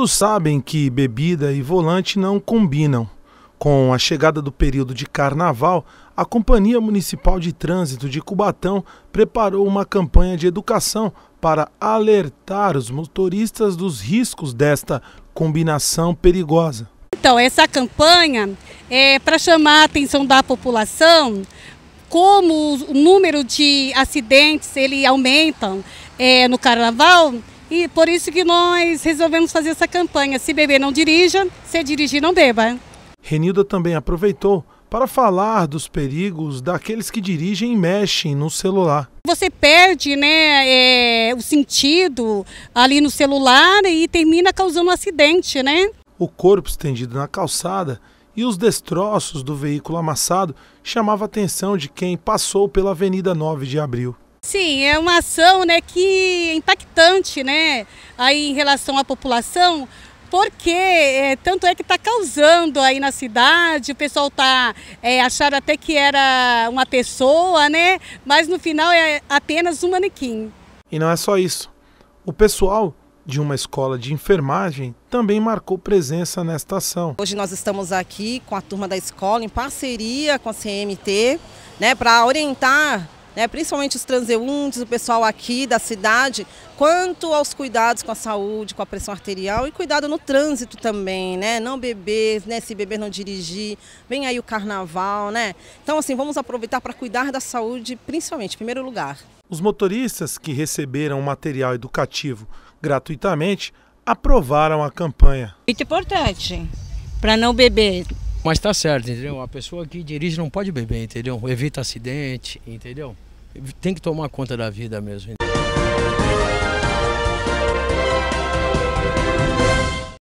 Todos sabem que bebida e volante não combinam. Com a chegada do período de carnaval, a Companhia Municipal de Trânsito de Cubatão preparou uma campanha de educação para alertar os motoristas dos riscos desta combinação perigosa. Então, essa campanha é para chamar a atenção da população como o número de acidentes ele aumentam é, no carnaval e por isso que nós resolvemos fazer essa campanha. Se beber, não dirija. Se dirigir, não beba. Renilda também aproveitou para falar dos perigos daqueles que dirigem e mexem no celular. Você perde né, é, o sentido ali no celular e termina causando um acidente, né? O corpo estendido na calçada e os destroços do veículo amassado chamava a atenção de quem passou pela Avenida 9 de Abril. Sim, é uma ação né, que é impactante né, aí em relação à população, porque é, tanto é que está causando aí na cidade, o pessoal está é, eh, até que era uma pessoa, né? Mas no final é apenas um manequim. E não é só isso. O pessoal de uma escola de enfermagem também marcou presença nesta ação. Hoje nós estamos aqui com a turma da escola em parceria com a CMT, né, para orientar né, principalmente os transeuntes, o pessoal aqui da cidade, quanto aos cuidados com a saúde, com a pressão arterial e cuidado no trânsito também, né? Não beber, né? Se beber não dirigir, vem aí o carnaval, né? Então, assim, vamos aproveitar para cuidar da saúde, principalmente, em primeiro lugar. Os motoristas que receberam material educativo gratuitamente aprovaram a campanha. Muito importante para não beber mas tá certo, entendeu? A pessoa que dirige não pode beber, entendeu? Evita acidente, entendeu? Tem que tomar conta da vida mesmo. Entendeu?